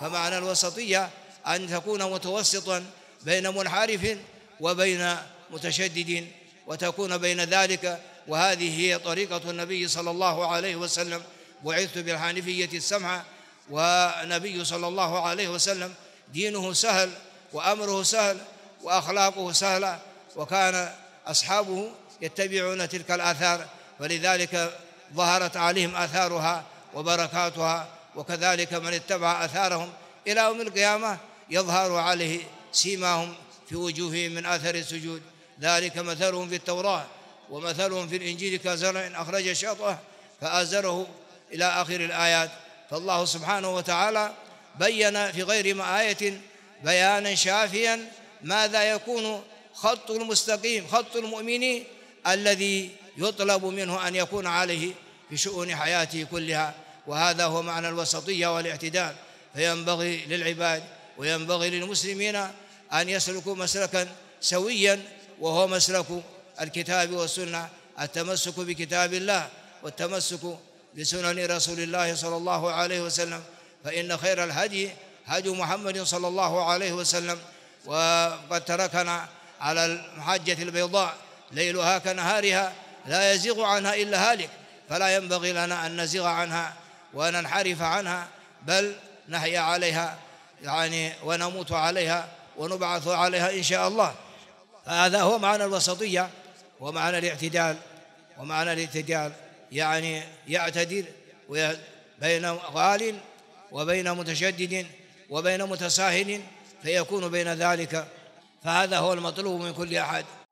فمعنى الوسطية أن تكون متوسطا بين منحرف وبين متشدد وتكون بين ذلك وهذه هي طريقة النبي صلى الله عليه وسلم بعثت بالحانفية السمحة والنبي صلى الله عليه وسلم دينه سهل وأمره سهل وأخلاقه سهلة وكان أصحابه يتبعون تلك الآثار فلذلك ظهرت عليهم آثارها وبركاتها وكذلك من اتبع اثارهم الى يوم القيامه يظهر عليه سيماهم في وجوههم من اثر السجود ذلك مثلهم في التوراه ومثلهم في الانجيل كزرع اخرج شطه فازره الى اخر الايات فالله سبحانه وتعالى بين في غير ما ايه بيانا شافيا ماذا يكون خط المستقيم خط المؤمن الذي يطلب منه ان يكون عليه في شؤون حياته كلها وهذا هو معنى الوسطية والاعتدال فينبغي للعباد وينبغي للمسلمين أن يسلكوا مسلكا سويا وهو مسلك الكتاب والسنة التمسك بكتاب الله والتمسك بسنن رسول الله صلى الله عليه وسلم فإن خير الهدي هدي محمد صلى الله عليه وسلم وقد تركنا على المحجة البيضاء ليلها كنهارها لا يزيغ عنها إلا هالك فلا ينبغي لنا أن نزيغ عنها وننحرف عنها بل نحيا عليها يعني ونموت عليها ونبعث عليها إن شاء الله هذا هو معنى الوسطية ومعنى الاعتدال ومعنى الاعتدال يعني يعتدل بين غال وبين متشدد وبين متساهل فيكون بين ذلك فهذا هو المطلوب من كل أحد